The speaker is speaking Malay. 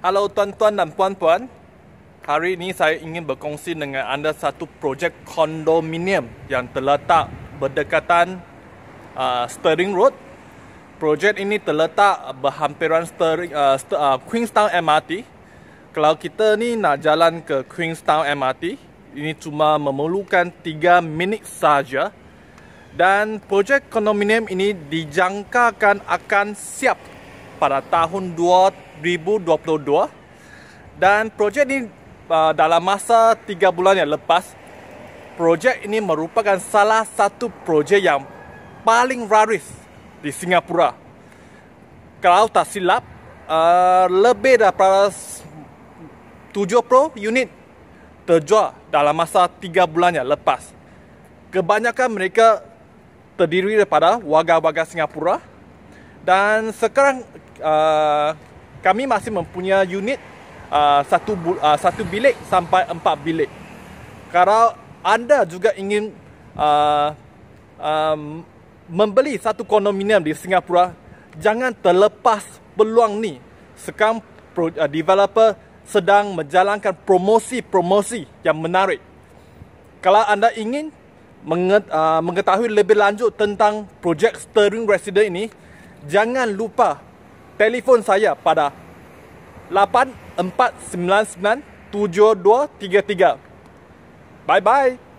Hello tuan-tuan dan puan-puan. Hari ini saya ingin berkongsi dengan anda satu projek kondominium yang terletak berdekatan uh, Stirling Road. Projek ini terletak berhampiran Stirling uh, St- uh, Queenstown MRT. Kalau kita ni nak jalan ke Queenstown MRT, ini cuma memerlukan 3 minit saja. Dan projek kondominium ini dijangkakan akan siap pada tahun 2022 dan projek ini uh, dalam masa 3 bulan yang lepas projek ini merupakan salah satu projek yang paling raris di Singapura kalau tak silap uh, lebih daripada 70 unit terjual dalam masa 3 bulan yang lepas kebanyakan mereka terdiri daripada warga-warga Singapura dan sekarang Uh, kami masih mempunyai unit uh, satu bu, uh, satu bilik sampai empat bilik. Kalau anda juga ingin uh, um, membeli satu kondominium di Singapura, jangan terlepas peluang ni. Sekarang pro, uh, developer sedang menjalankan promosi-promosi yang menarik. Kalau anda ingin menget, uh, mengetahui lebih lanjut tentang projek Sterling Resident ini, jangan lupa telefon saya pada 84997233. Bye bye.